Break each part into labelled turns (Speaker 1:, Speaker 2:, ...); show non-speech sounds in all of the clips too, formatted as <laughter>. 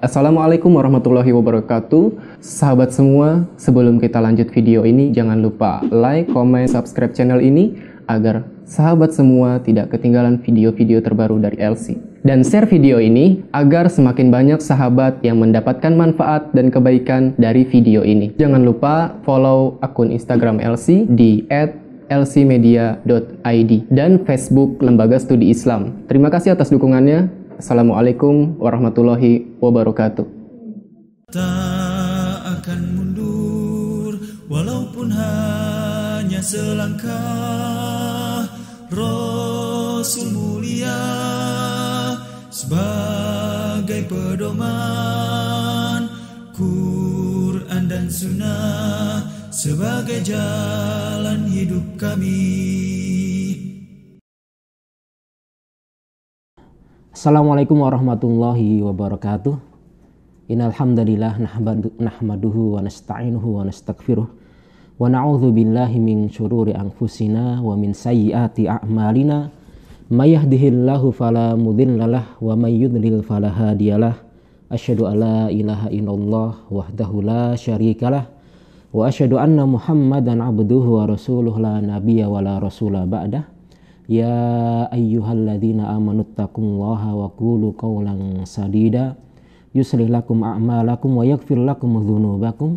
Speaker 1: Assalamualaikum warahmatullahi wabarakatuh Sahabat semua, sebelum kita lanjut video ini Jangan lupa like, comment, subscribe channel ini Agar sahabat semua tidak ketinggalan video-video terbaru dari LC Dan share video ini agar semakin banyak sahabat yang mendapatkan manfaat dan kebaikan dari video ini Jangan lupa follow akun Instagram LC di lcmedia.id dan Facebook Lembaga Studi Islam. Terima kasih atas dukungannya. Assalamualaikum warahmatullahi wabarakatuh. Tak akan mundur walaupun hanya selangkah Rasul mulia sebagai pedoman Quran dan Sunnah sebagai jalan hidup kami. Assalamualaikum warahmatullahi wabarakatuh. Innal hamdalillah nahmaduhu wa nasta'inuhu wa nastaghfiruh wa na'udzu billahi min syururi anfusina wa min sayyiati a'malina. May yahdihillahu fala mudhillalah wa may yudlil fala hadiyalah. Asyhadu alla ilaha illallah wahdahu la syarikalah wa asyhadu anna Muhammadan abduhu wa rasuluh la nabiyya wa la rasula ba'dah. يا أيها الذين آمنوا اتقوا الله وقولوا قولا سديدا يصلح لكم أعمالكم ويغفر لكم ذنوبكم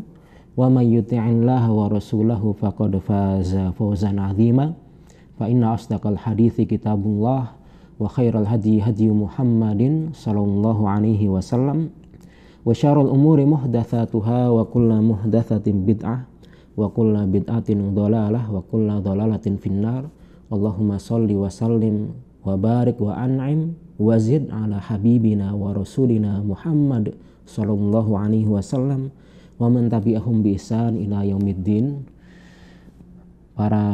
Speaker 1: ومن يطع الله ورسوله فقد فاز فوزا عظيما فإن أصدق الحديث كتاب الله وخير الهدي هدي محمد صلى الله عليه وسلم وشر الأمور محدثاتها وكل محدثة بدعة وكل بدعة ضلالة وكل ضلالة في النار Allahumma salli wa sallim wa barik wa an'im wa zid ala habibina wa rasulina Muhammad sallallahu alaihi wasallam wa man tabi'ahum bi ihsan ila yaumiddin para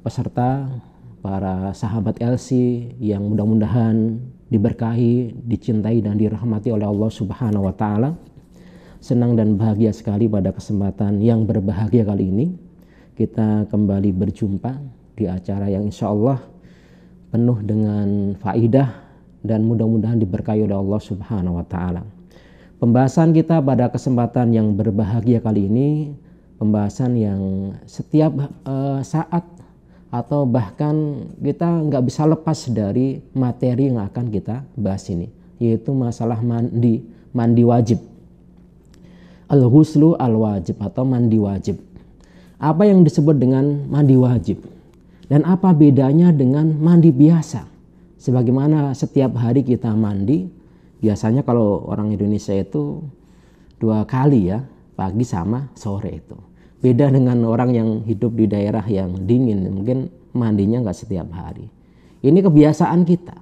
Speaker 1: peserta para sahabat LC yang mudah-mudahan diberkahi, dicintai dan dirahmati oleh Allah Subhanahu wa taala. Senang dan bahagia sekali pada kesempatan yang berbahagia kali ini kita kembali berjumpa di acara yang insya Allah penuh dengan faidah dan mudah-mudahan diberkahi oleh Allah Subhanahu wa taala. Pembahasan kita pada kesempatan yang berbahagia kali ini pembahasan yang setiap uh, saat atau bahkan kita nggak bisa lepas dari materi yang akan kita bahas ini yaitu masalah mandi mandi wajib al huslu al wajib atau mandi wajib apa yang disebut dengan mandi wajib dan apa bedanya dengan mandi biasa? Sebagaimana setiap hari kita mandi, biasanya kalau orang Indonesia itu dua kali ya, pagi sama sore itu. Beda dengan orang yang hidup di daerah yang dingin, mungkin mandinya nggak setiap hari. Ini kebiasaan kita.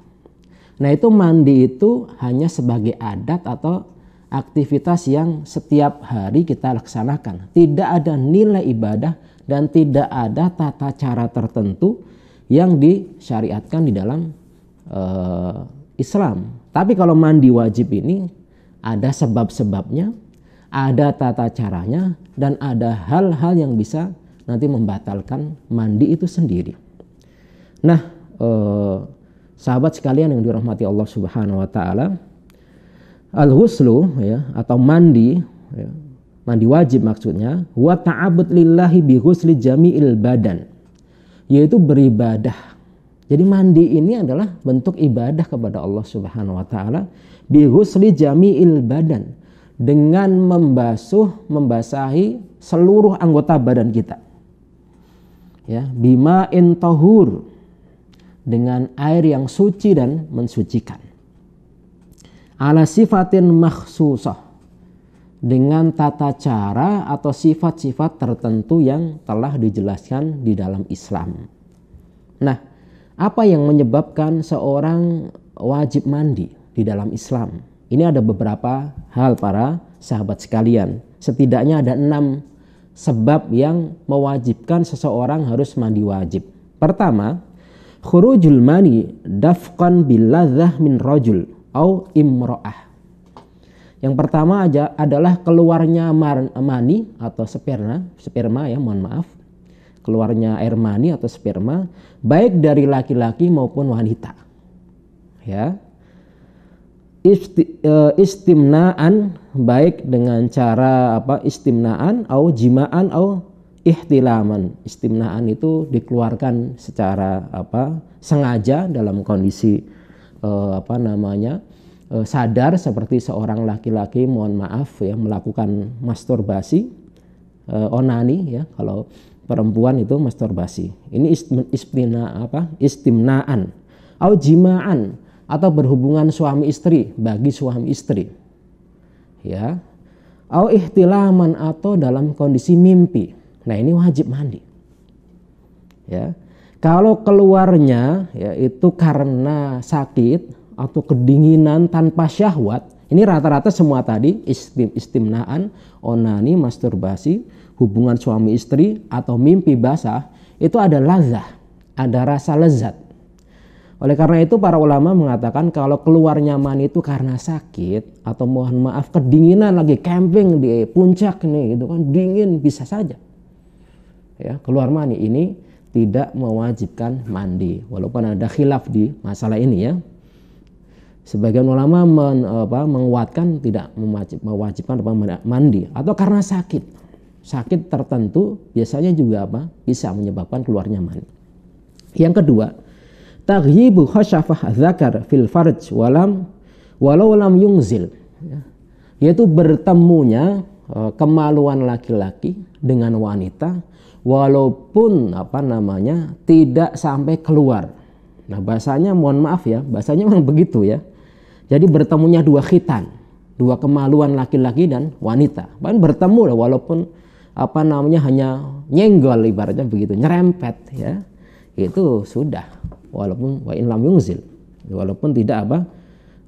Speaker 1: Nah itu mandi itu hanya sebagai adat atau aktivitas yang setiap hari kita laksanakan. Tidak ada nilai ibadah dan tidak ada tata cara tertentu yang disyariatkan di dalam uh, Islam. Tapi kalau mandi wajib ini ada sebab-sebabnya, ada tata caranya, dan ada hal-hal yang bisa nanti membatalkan mandi itu sendiri. Nah, eh, sahabat sekalian yang dirahmati Allah Subhanahu wa taala, al-huslu ya atau mandi ya, mandi wajib maksudnya wa ta'abud lillahi bi ghusli jami'il badan yaitu beribadah jadi mandi ini adalah bentuk ibadah kepada Allah Subhanahu wa taala bi ghusli jami'il badan dengan membasuh membasahi seluruh anggota badan kita ya bima intahur dengan air yang suci dan mensucikan ala sifatin makhsusah dengan tata cara atau sifat-sifat tertentu yang telah dijelaskan di dalam Islam. Nah, apa yang menyebabkan seorang wajib mandi di dalam Islam? Ini ada beberapa hal para sahabat sekalian. Setidaknya ada enam sebab yang mewajibkan seseorang harus mandi wajib. Pertama, khurujul mani dafqan billadzah min rajul au imroah. Yang pertama aja adalah keluarnya mani atau sperma, sperma ya mohon maaf. Keluarnya air mani atau sperma baik dari laki-laki maupun wanita. Ya. E, istimnaan baik dengan cara apa istimnaan atau jimaan atau ihtilaman. Istimnaan itu dikeluarkan secara apa sengaja dalam kondisi e, apa namanya Eh, sadar seperti seorang laki-laki mohon maaf ya melakukan masturbasi eh, onani ya kalau perempuan itu masturbasi ini istimna apa istimnaan atau jimaan atau berhubungan suami istri bagi suami istri ya au ihtilaman atau dalam kondisi mimpi nah ini wajib mandi ya kalau keluarnya ya itu karena sakit atau kedinginan tanpa syahwat, ini rata-rata semua tadi istim istimnaan, onani, masturbasi, hubungan suami istri atau mimpi basah itu ada lazah, ada rasa lezat. Oleh karena itu para ulama mengatakan kalau keluar nyaman itu karena sakit atau mohon maaf kedinginan lagi camping di puncak nih itu kan dingin bisa saja. Ya, keluar mani ini tidak mewajibkan mandi walaupun ada khilaf di masalah ini ya. Sebagian ulama men, apa, menguatkan tidak mewajib, mewajibkan apa, mandi atau karena sakit. Sakit tertentu biasanya juga apa bisa menyebabkan keluarnya mandi. Yang kedua, taghibu khashafah zakar fil farj walam walau lam yungzil. Ya. Yaitu bertemunya e, kemaluan laki-laki dengan wanita walaupun apa namanya tidak sampai keluar. Nah, bahasanya mohon maaf ya, bahasanya memang begitu ya. Jadi bertemunya dua khitan, dua kemaluan laki-laki dan wanita. Bahkan bertemu lah walaupun apa namanya hanya nyenggol ibaratnya begitu, nyerempet ya. Itu sudah walaupun wa in lam yungzil. Walaupun tidak apa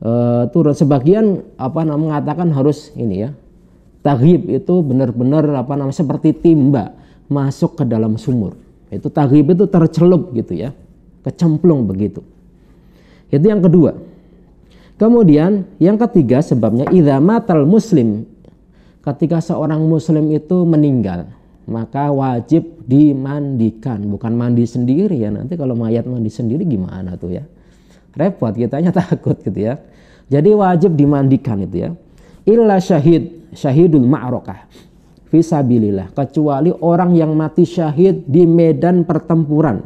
Speaker 1: e, turut sebagian apa namanya mengatakan harus ini ya. Taghib itu benar-benar apa namanya seperti timba masuk ke dalam sumur. Itu taghib itu tercelup gitu ya, kecemplung begitu. Itu yang kedua. Kemudian yang ketiga sebabnya idza matal muslim. Ketika seorang muslim itu meninggal, maka wajib dimandikan, bukan mandi sendiri ya. Nanti kalau mayat mandi sendiri gimana tuh ya? Repot, kitanya <laughs> takut gitu ya. Jadi wajib dimandikan itu ya. Illa syahid, syahidul ma'rokah. Fisabilillah, kecuali orang yang mati syahid di medan pertempuran.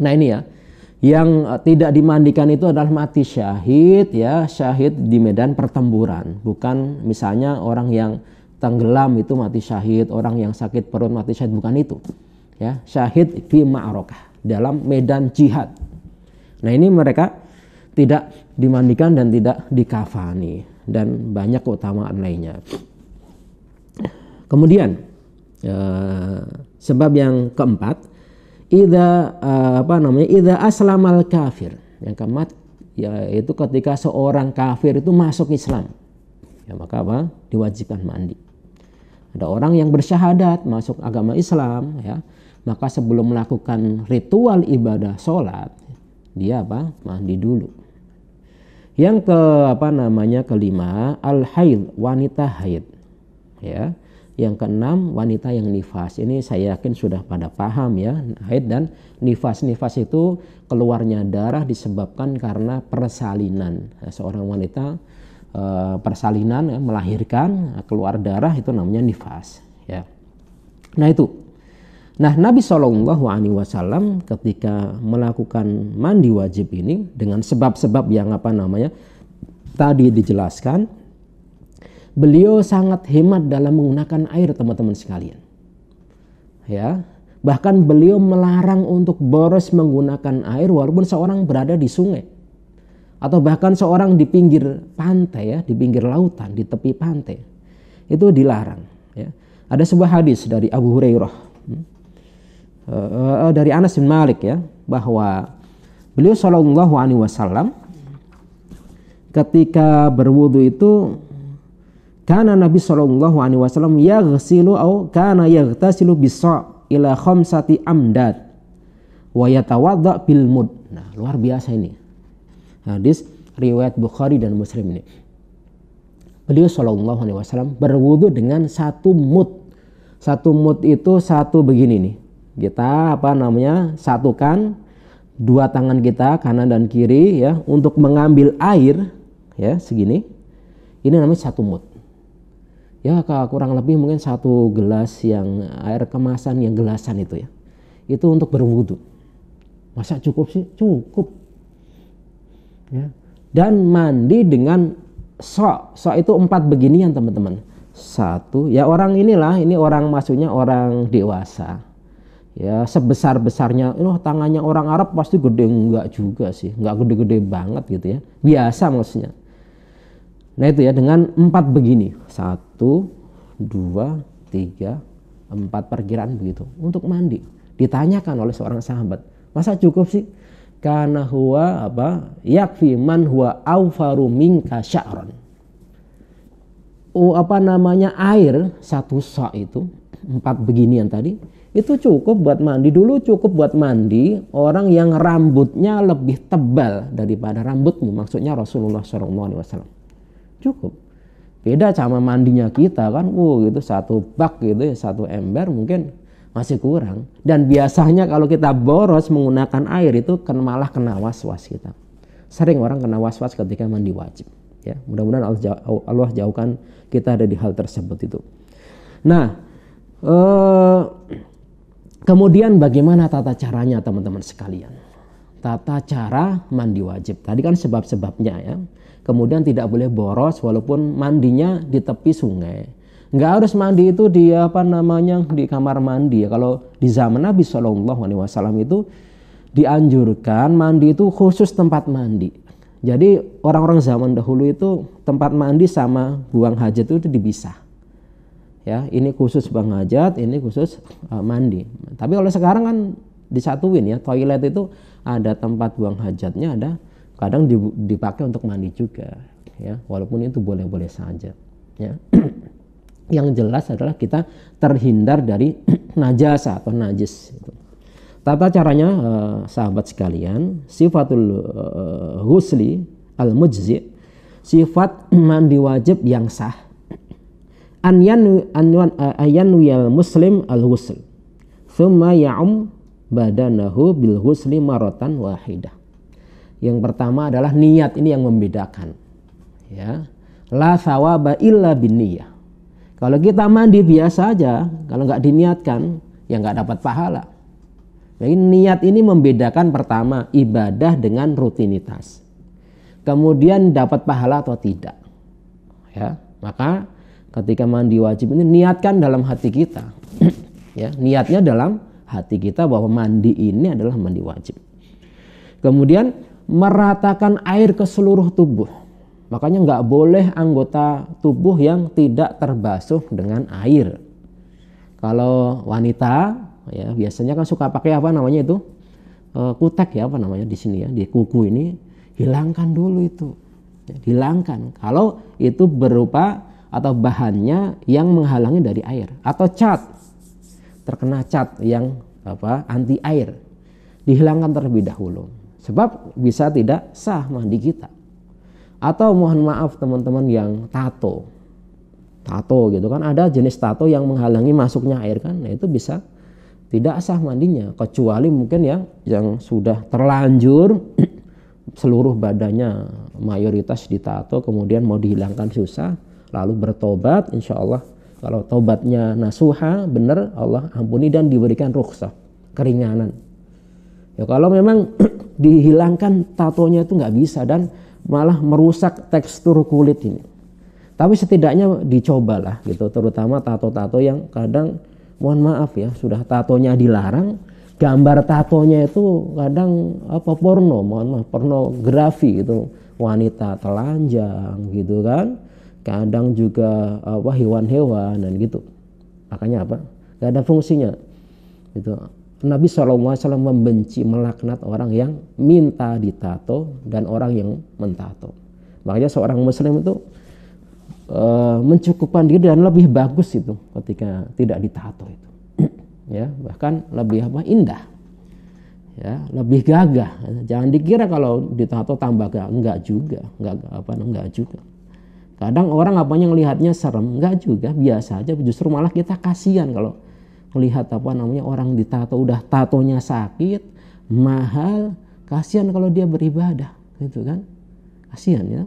Speaker 1: Nah ini ya, yang eh, tidak dimandikan itu adalah mati syahid ya syahid di medan pertempuran bukan misalnya orang yang tenggelam itu mati syahid orang yang sakit perut mati syahid bukan itu ya syahid fi ma'rokah dalam medan jihad nah ini mereka tidak dimandikan dan tidak dikafani dan banyak keutamaan lainnya kemudian eh, sebab yang keempat ida eh, apa namanya Ida aslamal kafir yang keempat yaitu ketika seorang kafir itu masuk Islam ya maka apa diwajibkan mandi ada orang yang bersyahadat masuk agama Islam ya maka sebelum melakukan ritual ibadah sholat dia apa mandi dulu yang ke apa namanya kelima al haid wanita haid ya yang keenam, wanita yang nifas. Ini saya yakin sudah pada paham ya, haid dan nifas. Nifas itu keluarnya darah disebabkan karena persalinan. Nah, seorang wanita eh, persalinan ya, melahirkan keluar darah itu namanya nifas ya. Nah itu. Nah Nabi Shallallahu Alaihi Wasallam ketika melakukan mandi wajib ini dengan sebab-sebab yang apa namanya tadi dijelaskan beliau sangat hemat dalam menggunakan air teman-teman sekalian. Ya, bahkan beliau melarang untuk boros menggunakan air walaupun seorang berada di sungai atau bahkan seorang di pinggir pantai ya, di pinggir lautan, di tepi pantai. Itu dilarang ya. Ada sebuah hadis dari Abu Hurairah hmm. eh, eh, dari Anas bin Malik ya bahwa beliau Shallallahu Alaihi Wasallam ketika berwudu itu karena Nabi Shallallahu Alaihi Wasallam ya yaghsilu au karena ya yaghtasilu bisa ila khamsati amdad wa yatawadda bil mud. Nah, luar biasa ini. Hadis riwayat Bukhari dan Muslim ini. Beliau Shallallahu Alaihi Wasallam berwudu dengan satu mud. Satu mud itu satu begini nih. Kita apa namanya satukan dua tangan kita kanan dan kiri ya untuk mengambil air ya segini. Ini namanya satu mud ya kurang lebih mungkin satu gelas yang air kemasan yang gelasan itu ya itu untuk berwudu masa cukup sih cukup ya dan mandi dengan sok sok itu empat beginian teman-teman satu ya orang inilah ini orang maksudnya orang dewasa ya sebesar besarnya loh tangannya orang Arab pasti gede enggak juga sih enggak gede-gede banget gitu ya biasa maksudnya Nah itu ya dengan empat begini satu dua tiga empat perkiraan begitu untuk mandi ditanyakan oleh seorang sahabat masa cukup sih karena huwa apa yakfi man huwa awfaru minka sya'ron oh, apa namanya air satu sok itu empat begini yang tadi itu cukup buat mandi dulu cukup buat mandi orang yang rambutnya lebih tebal daripada rambutmu maksudnya Rasulullah SAW cukup beda sama mandinya kita kan wow gitu satu bak gitu ya satu ember mungkin masih kurang dan biasanya kalau kita boros menggunakan air itu kan malah kena was was kita sering orang kena was was ketika mandi wajib ya mudah-mudahan Allah, jauh, Allah jauhkan kita dari hal tersebut itu nah eh, kemudian bagaimana tata caranya teman-teman sekalian tata cara mandi wajib tadi kan sebab-sebabnya ya kemudian tidak boleh boros walaupun mandinya di tepi sungai nggak harus mandi itu di apa namanya di kamar mandi kalau di zaman Nabi Shallallahu Alaihi Wasallam itu dianjurkan mandi itu khusus tempat mandi jadi orang-orang zaman dahulu itu tempat mandi sama buang hajat itu dipisah ya ini khusus buang hajat ini khusus eh, mandi tapi oleh sekarang kan disatuin ya toilet itu ada tempat buang hajatnya ada kadang dipakai untuk mandi juga ya walaupun itu boleh-boleh saja ya <clears throat> yang jelas adalah kita terhindar dari <clears throat> najasa atau najis itu. Tata caranya eh, sahabat sekalian, sifatul eh, husli al-mujzi, sifat <clears throat> mandi wajib yang sah. An yanu ayanwiyal eh, muslim al-husl, thumma ya'um badanahu bil husli maratan wahidah yang pertama adalah niat ini yang membedakan. Ya. La sawaba illa niyah. Kalau kita mandi biasa aja, kalau nggak diniatkan, ya nggak dapat pahala. Jadi niat ini membedakan pertama ibadah dengan rutinitas. Kemudian dapat pahala atau tidak. Ya, maka ketika mandi wajib ini niatkan dalam hati kita. <clears throat> ya, niatnya dalam hati kita bahwa mandi ini adalah mandi wajib. Kemudian meratakan air ke seluruh tubuh. Makanya nggak boleh anggota tubuh yang tidak terbasuh dengan air. Kalau wanita ya biasanya kan suka pakai apa namanya itu e, kutek ya apa namanya di sini ya di kuku ini hilangkan dulu itu ya, hilangkan kalau itu berupa atau bahannya yang menghalangi dari air atau cat terkena cat yang apa anti air dihilangkan terlebih dahulu Sebab bisa tidak sah mandi kita. Atau mohon maaf teman-teman yang tato. Tato gitu kan ada jenis tato yang menghalangi masuknya air kan. Nah itu bisa tidak sah mandinya kecuali mungkin ya yang sudah terlanjur <clears throat> seluruh badannya mayoritas ditato kemudian mau dihilangkan susah lalu bertobat insya Allah kalau tobatnya nasuha benar Allah ampuni dan diberikan rukhsah keringanan Ya kalau memang <clears throat> dihilangkan tatonya itu nggak bisa dan malah merusak tekstur kulit ini. Tapi setidaknya dicobalah gitu, terutama tato-tato yang kadang mohon maaf ya sudah tatonya dilarang, gambar tatonya itu kadang apa porno, mohon maaf pornografi itu wanita telanjang gitu kan, kadang juga apa hewan-hewan dan gitu. Makanya apa? Gak ada fungsinya gitu Nabi SAW membenci melaknat orang yang minta ditato dan orang yang mentato. Makanya seorang muslim itu e, mencukupkan diri dan lebih bagus itu ketika tidak ditato itu. <clears throat> ya, bahkan lebih apa indah. Ya, lebih gagah. Jangan dikira kalau ditato tambah gagah, enggak juga, enggak apa enggak juga. Kadang orang apanya melihatnya serem, enggak juga, biasa aja justru malah kita kasihan kalau Melihat apa namanya orang ditato udah tatonya sakit, mahal, kasihan kalau dia beribadah, gitu kan? Kasihan ya.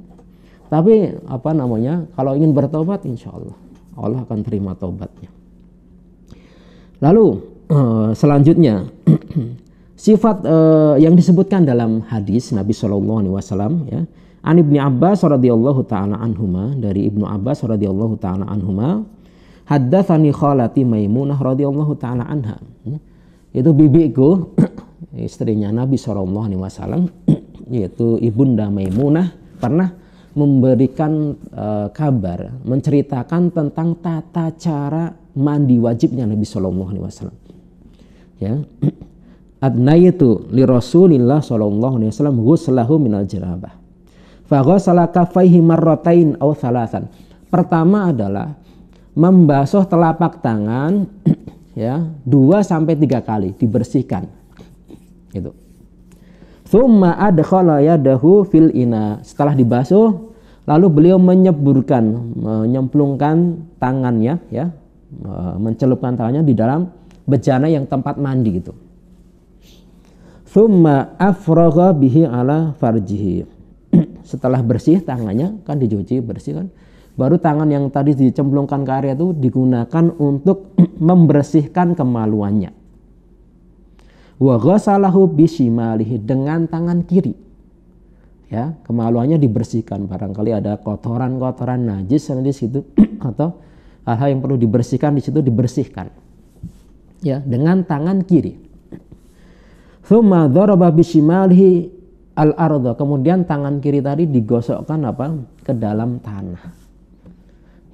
Speaker 1: Tapi apa namanya? Kalau ingin bertobat insya Allah Allah akan terima tobatnya. Lalu eh, selanjutnya <clears throat> sifat eh, yang disebutkan dalam hadis Nabi Shallallahu Alaihi Wasallam ya An ibni Abbas radhiyallahu taala anhuma dari ibnu Abbas radhiyallahu taala anhuma haddatsani khalati Maimunah radhiyallahu taala anha. Itu bibiku <clears throat> istrinya Nabi saw. alaihi wasallam <clears throat> yaitu Ibunda Maimunah pernah memberikan uh, kabar menceritakan tentang tata cara mandi wajibnya Nabi saw. alaihi wasallam. Ya. <clears throat> Adnaytu li Rasulillah sallallahu alaihi wasallam ghuslahu minal jirabah. Fa ghusala kaffaihi marratain aw thalathan. Pertama adalah membasuh telapak tangan <clears throat> ya 2 sampai 3 kali dibersihkan. Gitu. Tsumma adkhala yadahu fil ina. Setelah dibasuh lalu beliau menyeburkan menyemplungkan tangannya ya e, mencelupkan tangannya di dalam bejana yang tempat mandi gitu. Thumma afragha bihi ala farjihi. <clears throat> Setelah bersih tangannya kan dicuci bersih kan Baru tangan yang tadi dicemplungkan ke area itu digunakan untuk <clears throat> membersihkan kemaluannya. Wa ghasalahu bishimalihi dengan tangan kiri. Ya, kemaluannya dibersihkan barangkali ada kotoran-kotoran najis yang di situ <clears throat> atau hal-hal yang perlu dibersihkan di situ dibersihkan. Ya, dengan tangan kiri. Thumma dharaba bishimalihi al ardo kemudian tangan kiri tadi digosokkan apa ke dalam tanah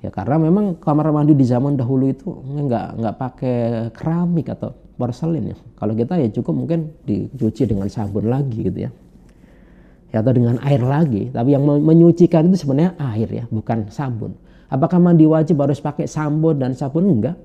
Speaker 1: ya karena memang kamar mandi di zaman dahulu itu nggak nggak pakai keramik atau porselin ya kalau kita ya cukup mungkin dicuci dengan sabun lagi gitu ya ya atau dengan air lagi tapi yang menyucikan itu sebenarnya air ya bukan sabun apakah mandi wajib harus pakai sabun dan sabun enggak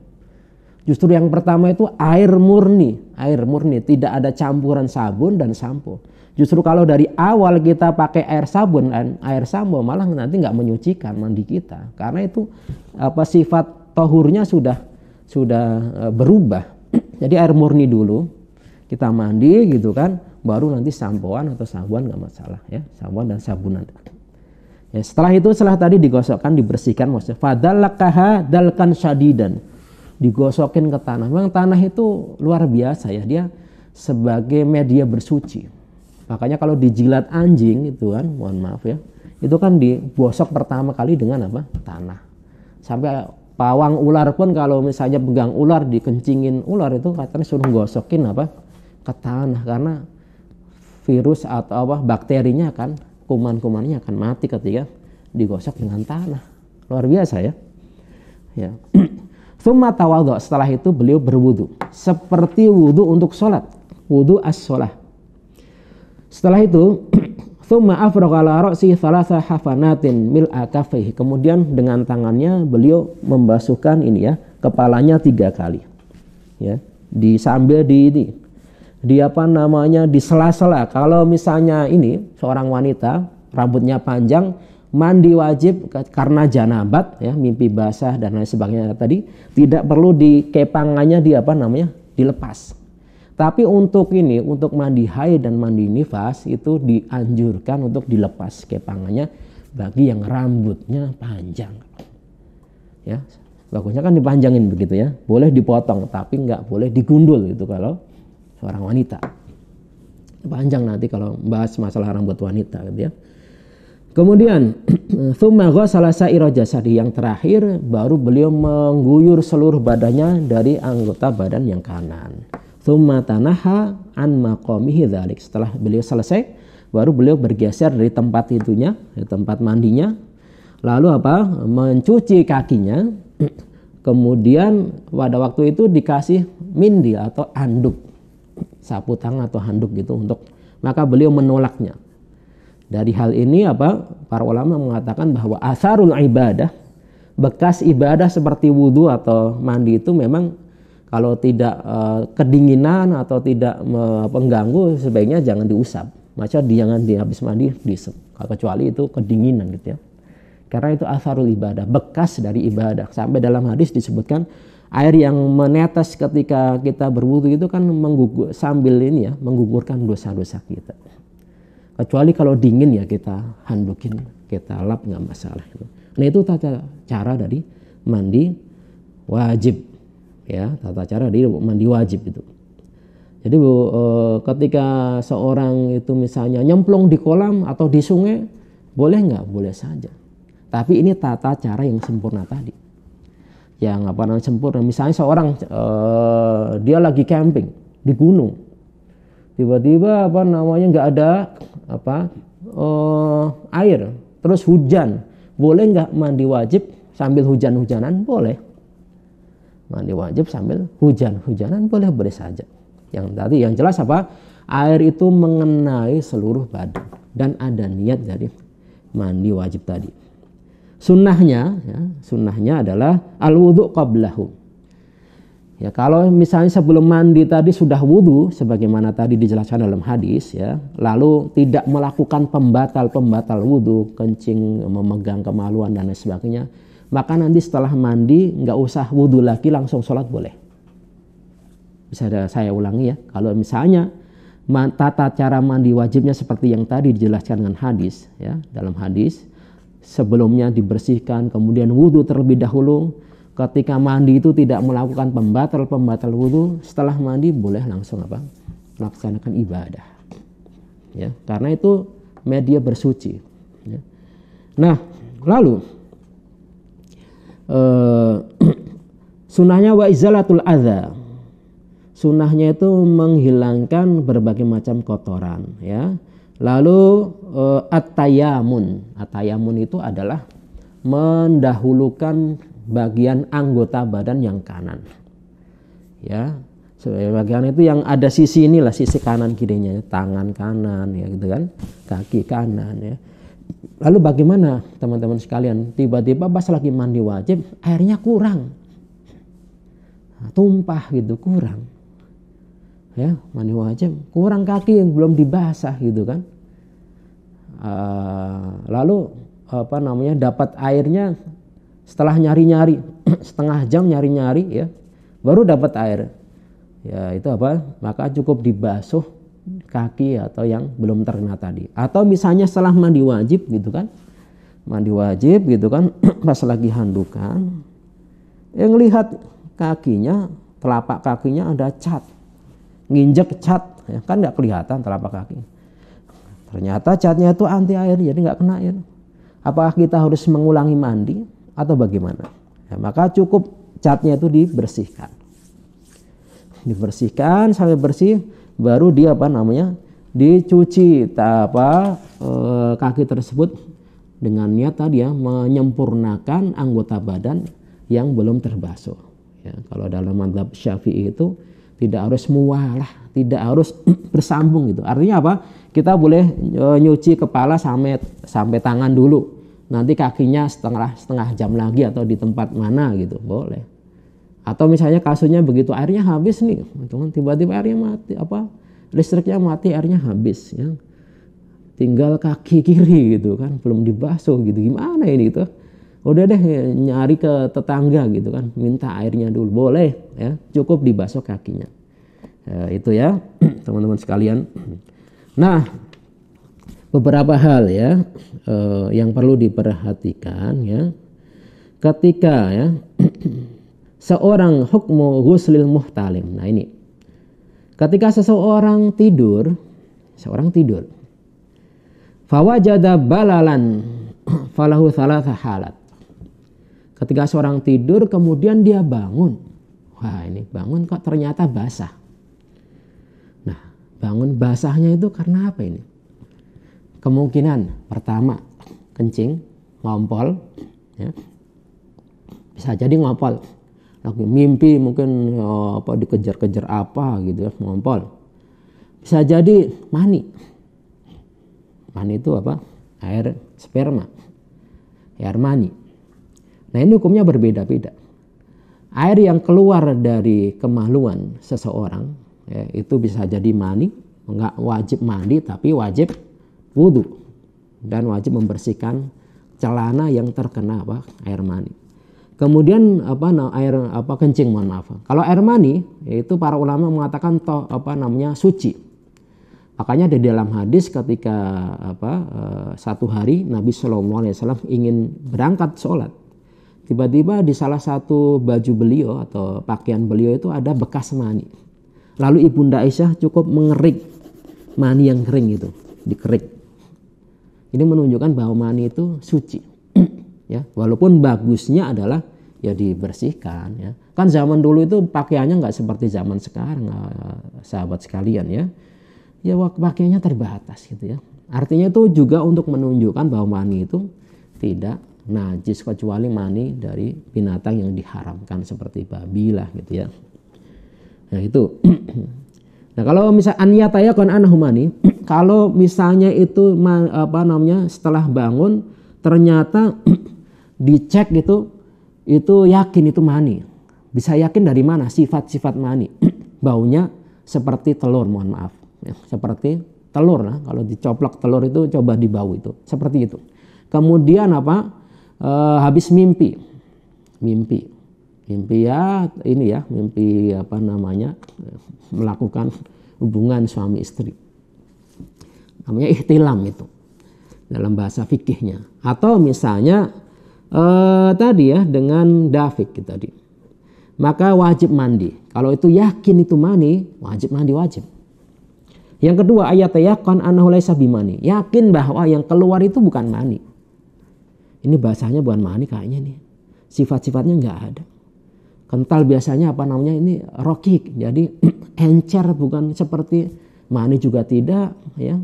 Speaker 1: justru yang pertama itu air murni air murni tidak ada campuran sabun dan sampo Justru kalau dari awal kita pakai air sabun dan eh, air sabun malah nanti nggak menyucikan mandi kita karena itu apa sifat tohurnya sudah sudah eh, berubah. <clears throat> Jadi air murni dulu kita mandi gitu kan baru nanti sampoan atau sabun nggak masalah ya sabun dan sabunan. Ya, setelah itu setelah tadi digosokkan dibersihkan maksudnya fadalakaha dalkan syadidan digosokin ke tanah. Memang tanah itu luar biasa ya dia sebagai media bersuci Makanya kalau dijilat anjing itu kan, mohon maaf ya, itu kan dibosok pertama kali dengan apa? Tanah. Sampai pawang ular pun kalau misalnya pegang ular dikencingin ular itu katanya suruh gosokin apa? ke tanah karena virus atau apa bakterinya akan kuman-kumannya akan mati ketika digosok dengan tanah. Luar biasa ya. Ya. Summa <clears throat> tawadhu. Setelah itu beliau berwudu. Seperti wudu untuk sholat. Wudu as sholat setelah itu, <clears throat> thumma afraqa ala ra'si thalatha hafanatin mil akafih. Kemudian dengan tangannya beliau membasuhkan ini ya, kepalanya tiga kali. Ya, di sambil di ini di apa namanya di sela-sela kalau misalnya ini seorang wanita rambutnya panjang mandi wajib karena janabat ya mimpi basah dan lain sebagainya tadi tidak perlu di kepangannya di apa namanya dilepas tapi untuk ini, untuk mandi haid dan mandi nifas itu dianjurkan untuk dilepas kepangannya bagi yang rambutnya panjang. Ya, bagusnya kan dipanjangin begitu ya. Boleh dipotong, tapi nggak boleh digundul itu kalau seorang wanita. Panjang nanti kalau bahas masalah rambut wanita gitu ya. Kemudian <clears throat> Thumago salah satu jasadi yang terakhir baru beliau mengguyur seluruh badannya dari anggota badan yang kanan. Thumma tanaha an maqamihi dhalik. Setelah beliau selesai, baru beliau bergeser dari tempat itunya, dari tempat mandinya. Lalu apa? Mencuci kakinya. <clears throat> Kemudian pada waktu itu dikasih mindi atau anduk, sapu tangan atau handuk gitu untuk maka beliau menolaknya. Dari hal ini apa? Para ulama mengatakan bahwa asarul ibadah, bekas ibadah seperti wudhu atau mandi itu memang kalau tidak uh, kedinginan atau tidak mengganggu sebaiknya jangan diusap maka jangan di habis mandi disem. kecuali itu kedinginan gitu ya karena itu asarul ibadah bekas dari ibadah sampai dalam hadis disebutkan air yang menetes ketika kita berwudu itu kan menggugur sambil ini ya menggugurkan dosa-dosa kita kecuali kalau dingin ya kita handukin kita lap nggak masalah nah itu tata cara dari mandi wajib ya tata cara di mandi wajib itu jadi bu, e, ketika seorang itu misalnya nyemplung di kolam atau di sungai boleh nggak boleh saja tapi ini tata cara yang sempurna tadi yang apa namanya sempurna misalnya seorang e, dia lagi camping di gunung tiba-tiba apa namanya nggak ada apa e, air terus hujan boleh nggak mandi wajib sambil hujan-hujanan boleh mandi nah, wajib sambil hujan-hujanan boleh boleh saja yang tadi yang jelas apa air itu mengenai seluruh badan dan ada niat dari mandi wajib tadi sunnahnya ya, sunnahnya adalah al wudhu qablahu ya kalau misalnya sebelum mandi tadi sudah wudhu sebagaimana tadi dijelaskan dalam hadis ya lalu tidak melakukan pembatal pembatal wudhu kencing memegang kemaluan dan lain sebagainya maka nanti setelah mandi nggak usah wudhu lagi langsung sholat boleh. Bisa saya ulangi ya, kalau misalnya tata cara mandi wajibnya seperti yang tadi dijelaskan dengan hadis ya dalam hadis sebelumnya dibersihkan kemudian wudhu terlebih dahulu ketika mandi itu tidak melakukan pembatal pembatal wudhu setelah mandi boleh langsung apa melaksanakan ibadah ya karena itu media bersuci ya. nah lalu Eh, Sunahnya <clears throat> sunnahnya wa izalatul adha sunnahnya itu menghilangkan berbagai macam kotoran ya lalu uh, eh, atayamun atayamun itu adalah mendahulukan bagian anggota badan yang kanan ya sebagai bagian itu yang ada sisi inilah sisi kanan kirinya tangan kanan ya gitu kan kaki kanan ya Lalu bagaimana teman-teman sekalian? Tiba-tiba pas lagi mandi wajib, airnya kurang. Nah, tumpah gitu, kurang. Ya, mandi wajib, kurang kaki yang belum dibasah gitu kan. Uh, lalu apa namanya dapat airnya setelah nyari-nyari <clears throat> setengah jam nyari-nyari ya baru dapat air ya itu apa maka cukup dibasuh kaki atau yang belum terkena tadi. Atau misalnya setelah mandi wajib gitu kan. Mandi wajib gitu kan <clears throat> pas lagi handukan. Yang lihat kakinya, telapak kakinya ada cat. Nginjek cat, ya, kan nggak kelihatan telapak kaki. Ternyata catnya itu anti air jadi nggak kena air. Apakah kita harus mengulangi mandi atau bagaimana? Ya, maka cukup catnya itu dibersihkan dibersihkan sampai bersih baru dia apa namanya dicuci apa e, kaki tersebut dengan niat tadi ya menyempurnakan anggota badan yang belum terbasuh ya kalau dalam mantap syafi'i itu tidak harus mualah tidak harus <clears throat> bersambung gitu artinya apa kita boleh e, nyuci kepala sampai sampai tangan dulu nanti kakinya setengah setengah jam lagi atau di tempat mana gitu boleh atau misalnya kasusnya begitu airnya habis nih gitu kan. tiba-tiba airnya mati apa listriknya mati airnya habis ya tinggal kaki kiri gitu kan belum dibasuh gitu gimana ini gitu udah deh nyari ke tetangga gitu kan minta airnya dulu boleh ya cukup dibasuh kakinya ya, itu ya <clears throat> teman-teman sekalian nah beberapa hal ya eh, yang perlu diperhatikan ya ketika ya <clears throat> seorang hukmu ghuslil muhtalim. Nah ini, ketika seseorang tidur, seorang tidur, fawajada balalan <clears throat> falahu thalatha halat. Ketika seorang tidur kemudian dia bangun. Wah ini bangun kok ternyata basah. Nah bangun basahnya itu karena apa ini? Kemungkinan pertama kencing, ngompol. Ya. Bisa jadi ngompol lagi mimpi mungkin ya, apa dikejar-kejar apa gitu ya ngompol bisa jadi mani mani itu apa air sperma ya, air mani nah ini hukumnya berbeda-beda air yang keluar dari kemaluan seseorang ya, itu bisa jadi mani nggak wajib mandi tapi wajib wudhu dan wajib membersihkan celana yang terkena apa air mani Kemudian apa air apa kencing mohon maaf. Kalau air mani yaitu para ulama mengatakan to apa namanya suci. Makanya ada di dalam hadis ketika apa eh, satu hari Nabi Shallallahu Alaihi Wasallam ingin berangkat sholat, tiba-tiba di salah satu baju beliau atau pakaian beliau itu ada bekas mani. Lalu ibunda Aisyah cukup mengerik mani yang kering itu, dikerik. Ini menunjukkan bahwa mani itu suci. <clears throat> ya walaupun bagusnya adalah ya dibersihkan ya kan zaman dulu itu pakaiannya nggak seperti zaman sekarang eh, sahabat sekalian ya ya pakaiannya terbatas gitu ya artinya itu juga untuk menunjukkan bahwa mani itu tidak najis kecuali mani dari binatang yang diharamkan seperti babi lah gitu ya nah itu <clears throat> nah kalau misal aniyataya kon anahumani <clears throat> kalau misalnya itu apa namanya setelah bangun ternyata <clears throat> dicek gitu itu yakin itu mani. Bisa yakin dari mana sifat-sifat mani? <clears throat> Baunya seperti telur, mohon maaf. Ya, seperti telur lah, kalau dicoplok telur itu coba dibau itu, seperti itu. Kemudian apa? E, habis mimpi. Mimpi. Mimpi ya ini ya, mimpi apa namanya? melakukan hubungan suami istri. Namanya ihtilam itu dalam bahasa fikihnya. Atau misalnya uh, tadi ya dengan David tadi. Maka wajib mandi. Kalau itu yakin itu mani, wajib mandi wajib. Yang kedua ayat yakin anahu laisa bimani. Yakin bahwa yang keluar itu bukan mani. Ini bahasanya bukan mani kayaknya nih. Sifat-sifatnya nggak ada. Kental biasanya apa namanya ini rokik. Jadi <clears throat> encer bukan seperti mani juga tidak ya.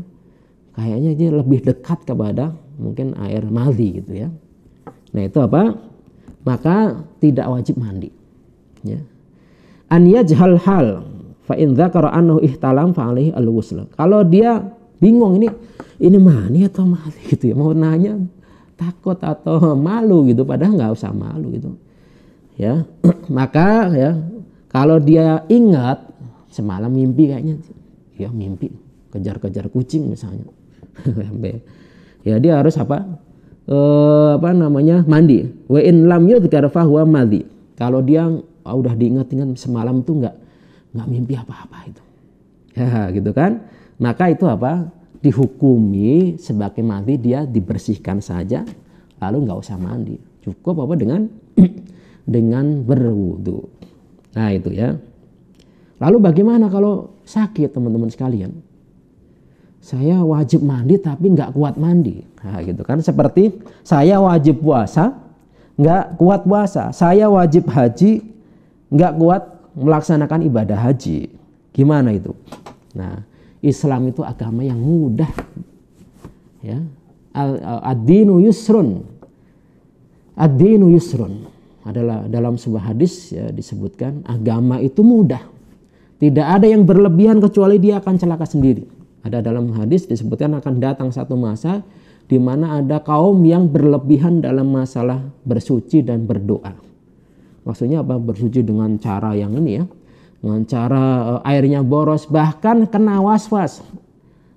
Speaker 1: Kayaknya dia lebih dekat kepada mungkin air mali gitu ya. Nah itu apa? Maka tidak wajib mandi. Ya. An hal fa in dzakara annahu ihtalam fa alaihi al Kalau dia bingung ini ini mani atau mati <laughs> gitu ya mau nanya takut atau malu gitu padahal nggak usah malu gitu ya <clears throat> maka ya kalau dia ingat semalam mimpi kayaknya ya mimpi kejar-kejar kucing misalnya <laughs> ya dia harus apa eh, apa namanya mandi. Wa in lam yudhkar fahuwa madhi. Kalau dia oh, udah diingat-ingat semalam tuh nggak nggak mimpi apa-apa itu. <laughs> Ya, gitu kan? Maka itu apa? Dihukumi sebagai mandi dia dibersihkan saja lalu nggak usah mandi. Cukup apa dengan <clears throat> dengan berwudu. Nah, itu ya. Lalu bagaimana kalau sakit teman-teman sekalian? saya wajib mandi tapi nggak kuat mandi. Nah, gitu kan seperti saya wajib puasa nggak kuat puasa, saya wajib haji nggak kuat melaksanakan ibadah haji. Gimana itu? Nah, Islam itu agama yang mudah. Ya. Ad-dinu yusrun. Ad-dinu yusrun adalah dalam sebuah hadis ya, disebutkan agama itu mudah. Tidak ada yang berlebihan kecuali dia akan celaka sendiri. Ada dalam hadis disebutkan akan datang satu masa di mana ada kaum yang berlebihan dalam masalah bersuci dan berdoa. Maksudnya apa? Bersuci dengan cara yang ini ya. Dengan cara eh, airnya boros bahkan kena was-was.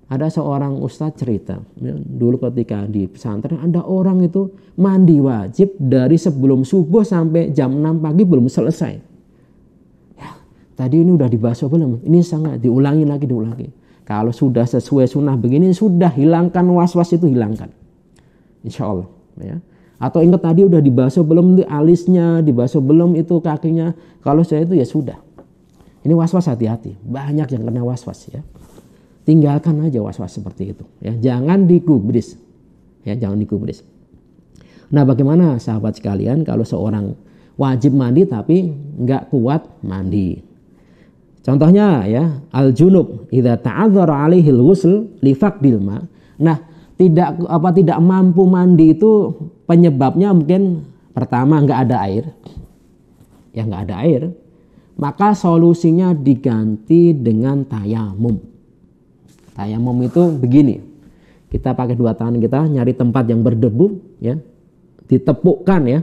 Speaker 1: Ada seorang ustadz cerita, ya, dulu ketika di pesantren ada orang itu mandi wajib dari sebelum subuh sampai jam 6 pagi belum selesai. Ya, tadi ini udah dibahas belum? Ini sangat diulangi lagi, diulangi kalau sudah sesuai sunnah begini sudah hilangkan was-was itu hilangkan. Insya Allah. Ya. Atau ingat tadi udah dibasuh belum di alisnya, dibasuh belum itu kakinya. Kalau saya itu ya sudah. Ini was-was hati-hati. Banyak yang kena was-was ya. Tinggalkan aja was-was seperti itu. Ya. Jangan dikubris. Ya, jangan dikubris. Nah bagaimana sahabat sekalian kalau seorang wajib mandi tapi nggak kuat mandi Contohnya ya, al junub idza ta'adzara alaihi al-ghusl li bilma. Nah, tidak apa tidak mampu mandi itu penyebabnya mungkin pertama nggak ada air. Ya nggak ada air. Maka solusinya diganti dengan tayamum. Tayamum itu begini. Kita pakai dua tangan kita nyari tempat yang berdebu ya. Ditepukkan ya.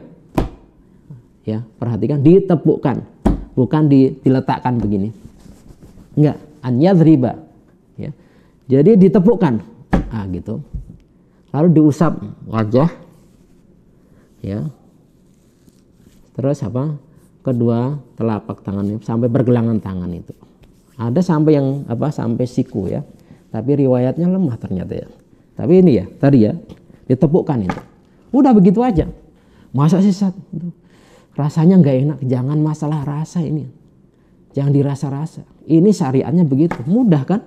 Speaker 1: Ya, perhatikan ditepukkan bukan diletakkan begini Enggak, an yadhriba Ya. Jadi ditepukkan. Ah gitu. Lalu diusap wajah. Ya. Terus apa? Kedua telapak tangannya sampai pergelangan tangan itu. Ada sampai yang apa? Sampai siku ya. Tapi riwayatnya lemah ternyata ya. Tapi ini ya, tadi ya, ditepukkan itu. Udah begitu aja. Masa sih Rasanya nggak enak, jangan masalah rasa ini. Jangan dirasa-rasa. Ini syariatnya begitu. Mudah kan?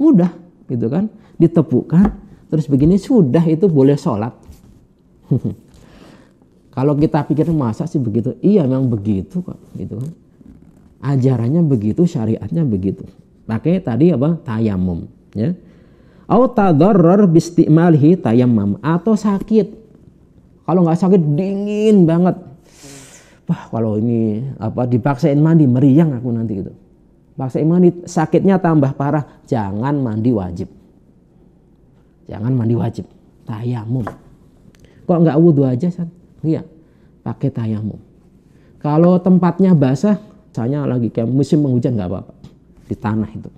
Speaker 1: Mudah gitu kan? Ditepukan terus begini sudah itu boleh sholat. <laughs> Kalau kita pikir masa sih begitu? Iya memang begitu kok gitu kan. Ajarannya begitu, syariatnya begitu. Pakai tadi apa? Tayamum ya. autadoror bistimalhi tayamum atau sakit. Kalau nggak sakit dingin banget wah kalau ini apa dipaksain mandi meriang aku nanti gitu. Paksain mandi sakitnya tambah parah, jangan mandi wajib. Jangan mandi wajib, tayamum. Kok nggak wudhu aja, San? Iya, pakai tayamum. Kalau tempatnya basah, misalnya lagi kayak musim penghujan nggak apa-apa di tanah itu,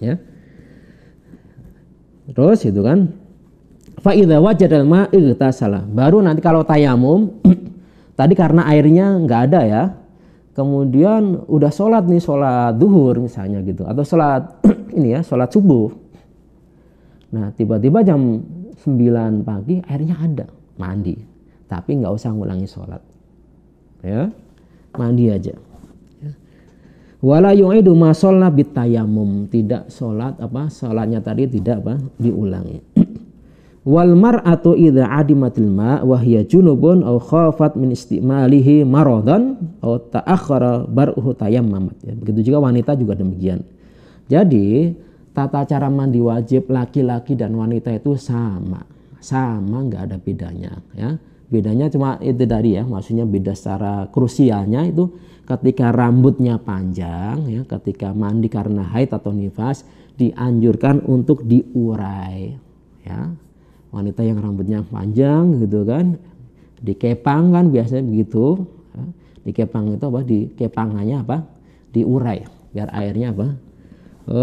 Speaker 1: ya. Terus itu kan, Faidah wajah dan salah. Baru nanti kalau tayamum <clears throat> Tadi karena airnya nggak ada ya. Kemudian udah sholat nih sholat duhur misalnya gitu atau sholat <clears throat> ini ya sholat subuh. Nah tiba-tiba jam 9 pagi airnya ada mandi tapi nggak usah ngulangi sholat ya mandi aja wala yu'idu ma sholat bitayamum tidak sholat apa sholatnya tadi tidak apa diulangi wal mar'atu idza adimatil ma wa hiya junubun aw khafat min istimalihi maradan aw ta'akhkhara bar'uhu tayammamat ya, begitu juga wanita juga demikian jadi tata cara mandi wajib laki-laki dan wanita itu sama sama nggak ada bedanya ya bedanya cuma itu dari ya maksudnya beda secara krusialnya itu ketika rambutnya panjang ya ketika mandi karena haid atau nifas dianjurkan untuk diurai ya wanita yang rambutnya panjang gitu kan dikepang kan biasanya begitu dikepang itu apa dikepangannya apa diurai biar airnya apa e,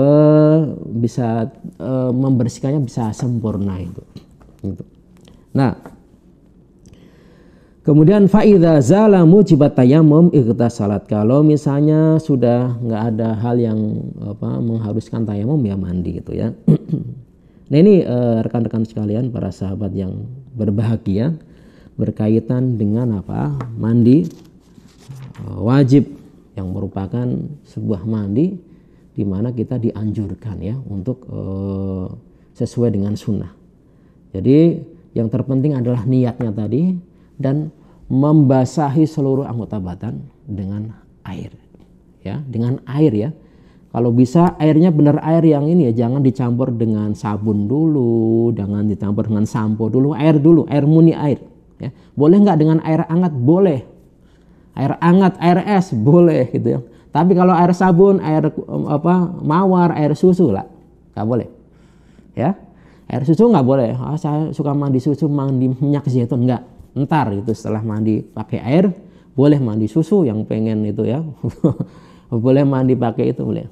Speaker 1: bisa e, membersihkannya bisa sempurna itu gitu. nah kemudian faida zala mujibat ikhtas salat kalau misalnya sudah nggak ada hal yang apa mengharuskan tayamum ya mandi gitu ya <clears throat> Nah ini eh, rekan-rekan uh, sekalian para sahabat yang berbahagia berkaitan dengan apa mandi eh, wajib yang merupakan sebuah mandi di mana kita dianjurkan ya untuk uh, sesuai dengan sunnah. Jadi yang terpenting adalah niatnya tadi dan membasahi seluruh anggota badan dengan air ya dengan air ya kalau bisa airnya benar air yang ini ya, jangan dicampur dengan sabun dulu, jangan dicampur dengan sampo dulu, air dulu, air muni air. Ya. Boleh nggak dengan air hangat? Boleh. Air hangat, air es, boleh gitu ya. Tapi kalau air sabun, air um, apa mawar, air susu lah, nggak boleh. Ya, air susu nggak boleh. oh, saya suka mandi susu, mandi minyak zaitun nggak. Ntar gitu setelah mandi pakai air, boleh mandi susu yang pengen itu ya. <laughs> boleh mandi pakai itu boleh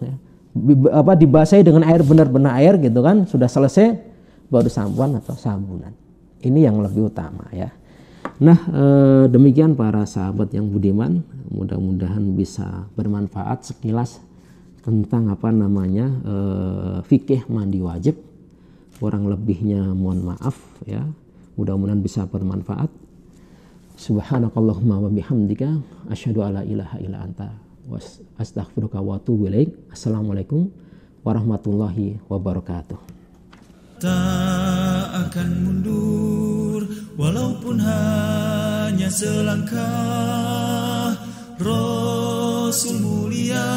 Speaker 1: apa dibasahi dengan air benar-benar air gitu kan sudah selesai baru sampoan atau sabunan ini yang lebih utama ya nah eh, demikian para sahabat yang budiman mudah-mudahan bisa bermanfaat sekilas tentang apa namanya eh, fikih mandi wajib Orang lebihnya mohon maaf ya mudah-mudahan bisa bermanfaat Subhanakallahumma wabihamdika asyhadu alla ilaha illa anta astaghfiruka wa atubu ilaik. Assalamualaikum warahmatullahi wabarakatuh. Tak akan mundur walaupun hanya selangkah Rasul mulia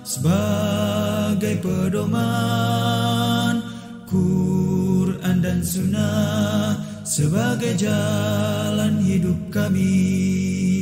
Speaker 1: sebagai pedoman Quran dan Sunnah sebagai jalan hidup kami.